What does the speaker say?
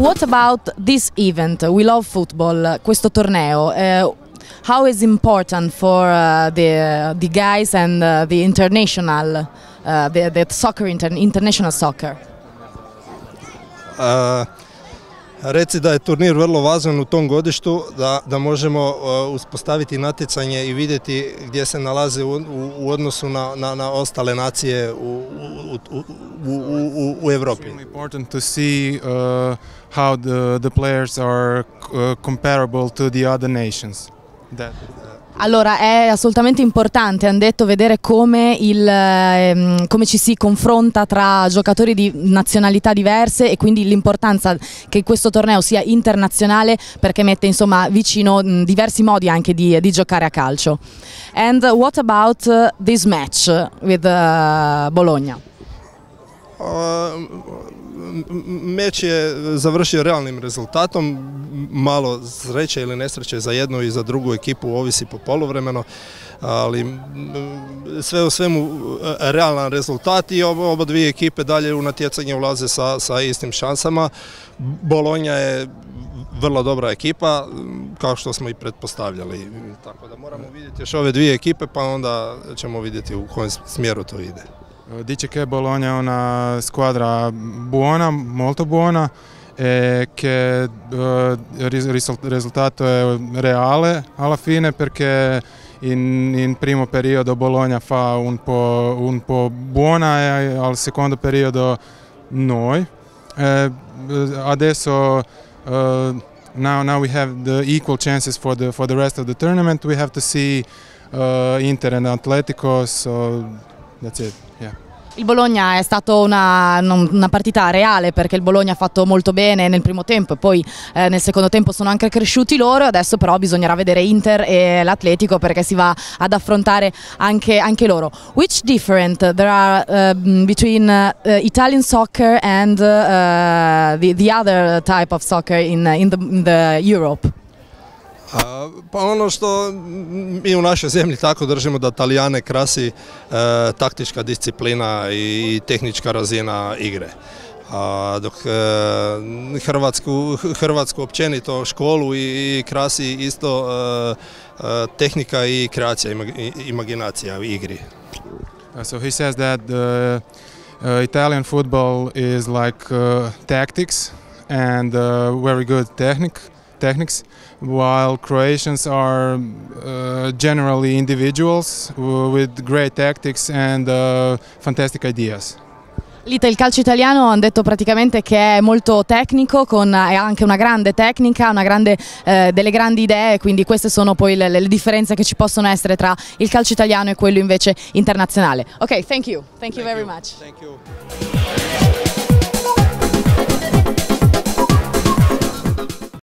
What about this event? We love football, uh, questo torneo. Uh, how is important for uh, the the guys and uh, the international uh, the, the soccer inter international soccer? Uh, Reci da je turnir vrlo važan u tom godištu, da, da možemo uh, uspostaviti natjecanje i vidjeti gdje se nalaze u, odnosu na, na, na ostale nacije u, u Europi. It's important to see uh, how the, the players are uh, comparable to the other nations. That. Allora è assolutamente importante, hanno detto, vedere come, il, ehm, come, ci si confronta tra giocatori di nazionalità diverse e quindi l'importanza che questo torneo sia internazionale perché mette insomma, vicino mh, diversi modi anche di, di, giocare a calcio. And what about uh, this match with uh, Bologna? Uh, meč je završio realnim rezultatom, malo sreće ili nesreće za jednu i za drugu ekipu ovisi po poluvremeno, ali sve u svemu e, realan rezultat i oba dvije ekipe dalje u natjecanje ulaze sa, sa istim šansama. Bolonja je vrlo dobra ekipa, kao što smo i pretpostavljali. Tako da moramo vidjeti još ove dvije ekipe, pa onda ćemo vidjeti u kojem smjeru to ide. Eh, dice che Bologna è una squadra buona, molto buona e che eh, il risultato è reale alla fine perché in, in primo periodo Bologna fa un po', un po', buona e al secondo periodo noi. E eh, adesso uh, now now we have the equal chances for the for the rest of the tournament. We have to see uh, Inter and Atletico. So That's it, yeah. Il Bologna è stata una, una, partita reale perché il Bologna ha fatto molto bene nel primo tempo e poi eh, nel secondo tempo sono anche cresciuti loro, adesso però bisognerà vedere Inter e l'Atletico perché si va ad affrontare anche, anche loro. Which difference there are uh, between uh, Italian soccer and uh, the, the, other type of soccer in, in, the, in the Europe? Pa ono što mi u našoj zemlji tako držimo da Italijane krasi e, taktička disciplina i tehnička razina igre. A dok e, Hrvatsku, Hrvatsku općenito školu i, krasi isto e, tehnika i kreacija, imaginacija u igri. Uh, so he says that the, uh, Italian football is like uh, tactics and very good technique. techniques, while Croatians are uh, generally individuals with great tactics and uh, fantastic ideas. Lita, il calcio italiano hanno detto praticamente che è molto tecnico, con anche una grande tecnica, una grande, eh, delle grandi idee, quindi queste sono poi le, le, differenze che ci possono essere tra il calcio italiano e quello invece internazionale. Ok, thank you, thank you thank very you. much.